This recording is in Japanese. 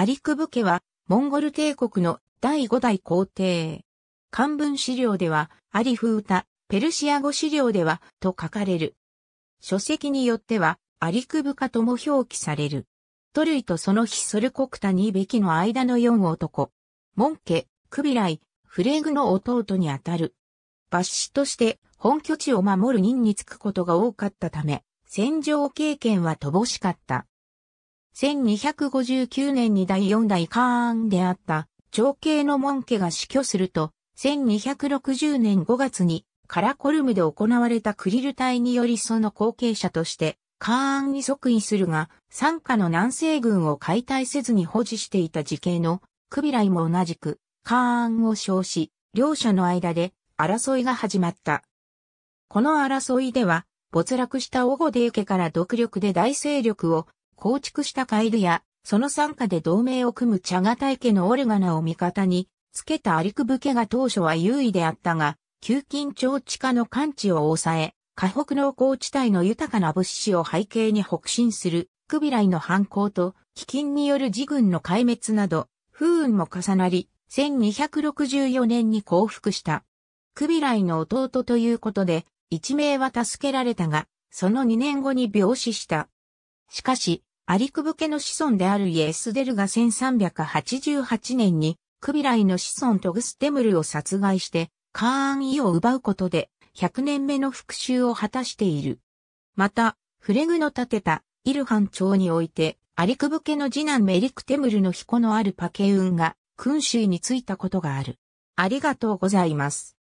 アリクブ家は、モンゴル帝国の第五代皇帝。漢文資料では、アリフータ、ペルシア語資料では、と書かれる。書籍によっては、アリクブカとも表記される。トルイとそのヒソル国他にべきの間の四男。モン家、クビライ、フレグの弟にあたる。抜子として本拠地を守る任につくことが多かったため、戦場経験は乏しかった。1259年に第4代カーンであった、長兄の門家が死去すると、1260年5月にカラコルムで行われたクリル隊によりその後継者として、カーンに即位するが、参加の南西軍を解体せずに保持していた時系のクビライも同じく、カーンを称し、両者の間で争いが始まった。この争いでは、没落したオゴデー家から独力で大勢力を構築したカイルや、その参加で同盟を組むチャガタイ家のオルガナを味方に、つけたアリクブ家が当初は優位であったが、旧近町地下の感知を抑え、河北の高地帯の豊かな物資を背景に北進する、クビライの反抗と、飢饉による自軍の壊滅など、不運も重なり、1264年に降伏した。クビライの弟ということで、一命は助けられたが、その2年後に病死した。しかし、アリクブ家の子孫であるイエスデルが1388年にクビライの子孫トグステムルを殺害してカーンイを奪うことで100年目の復讐を果たしている。また、フレグの建てたイルハン朝においてアリクブ家の次男メリクテムルの彦のあるパケウンが君主についたことがある。ありがとうございます。